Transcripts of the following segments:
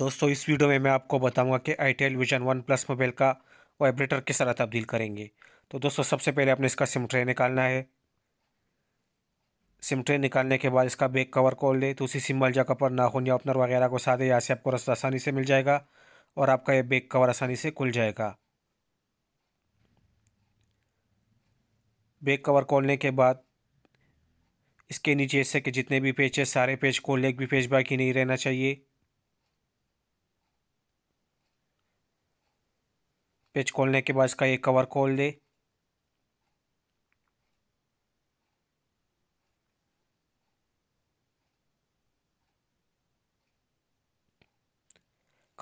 दोस्तों इस वीडियो में मैं आपको बताऊंगा कि itel Vision one plus mobile का वाइब्रेटर किस तरह तब्दील करेंगे तो दोस्तों सबसे पहले आपने इसका सिम ट्रे निकालना है सिम ट्रे निकालने के बाद इसका बैक कवर खोल ले तो उसी सिम्बल जगह पर नाखून या ओपनर वगैरह को साधे यहाँ से आपको रास्ता आसानी से मिल जाएगा और आपका यह बैक कवर आसानी से खुल जाएगा बैक कवर खोलने के बाद इसके नीचे से कि जितने भी पेज है सारे पेज खोल ले एक भी पेज बाकी नहीं रहना चाहिए पेज खोलने के बाद इसका ये कवर खोल दे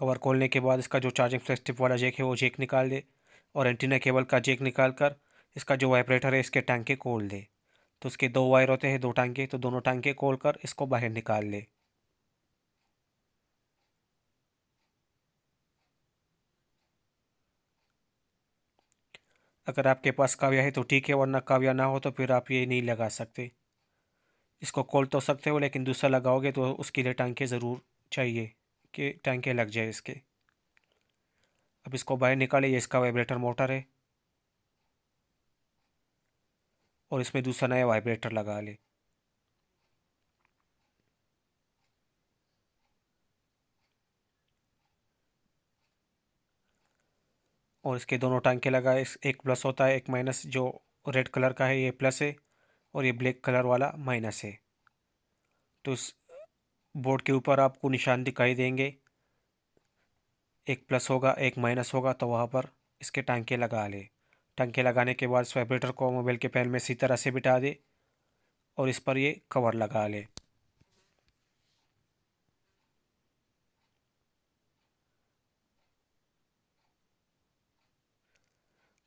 कवर खोलने के बाद इसका जो चार्जिंग टिप वाला जेक है वो जेक निकाल दे और एंटीना केबल का जेक निकाल कर इसका जो वाइब्रेटर है इसके टांके खोल दे तो इसके दो वायर होते हैं दो टांके तो दोनों टांके खोल कर इसको बाहर निकाल ले अगर आपके पास काव्या है तो ठीक है वरना काव्या ना हो तो फिर आप ये नहीं लगा सकते इसको कोल तो सकते हो लेकिन दूसरा लगाओगे तो उसके लिए टांके ज़रूर चाहिए कि टांके लग जाए इसके अब इसको बाहर निकाले ये इसका वाइब्रेटर मोटर है और इसमें दूसरा नया वाइब्रेटर लगा ले और इसके दोनों टांके लगाए एक प्लस होता है एक माइनस जो रेड कलर का है ये प्लस है और ये ब्लैक कलर वाला माइनस है तो इस बोर्ड के ऊपर आपको निशान दिखाई देंगे एक प्लस होगा एक माइनस होगा तो वहाँ पर इसके टांके लगा ले टांके लगाने के बाद स्वाइब्रेटर को मोबाइल के पैन में इसी तरह से बिठा दे और इस पर ये कवर लगा ले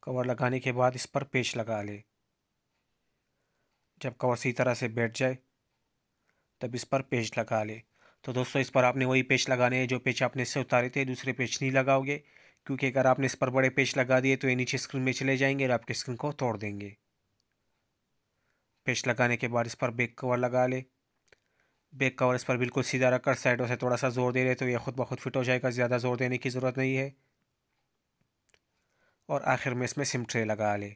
कवर लगाने के बाद इस पर पेच लगा ले जब कवर सही तरह से बैठ जाए तब इस पर पेच लगा ले तो दोस्तों इस पर आपने वही पेच लगाने हैं जो पेच आपने इससे उतारे थे दूसरे पेच नहीं लगाओगे क्योंकि अगर आपने इस पर बड़े पेच लगा दिए तो ये नीचे स्क्रीन में चले जाएंगे और आपके स्क्रीन को तोड़ देंगे पेच लगाने के बाद इस पर बेक कवर लगा ले बेक कवर इस पर बिल्कुल सीधा रखकर साइडों से थोड़ा सा जोर दे रहे तो यह खुद ब खुद फिट हो जाएगा ज़्यादा जोर देने की ज़रूरत नहीं है और आखिर में इसमें सिम ट्रे लगा ले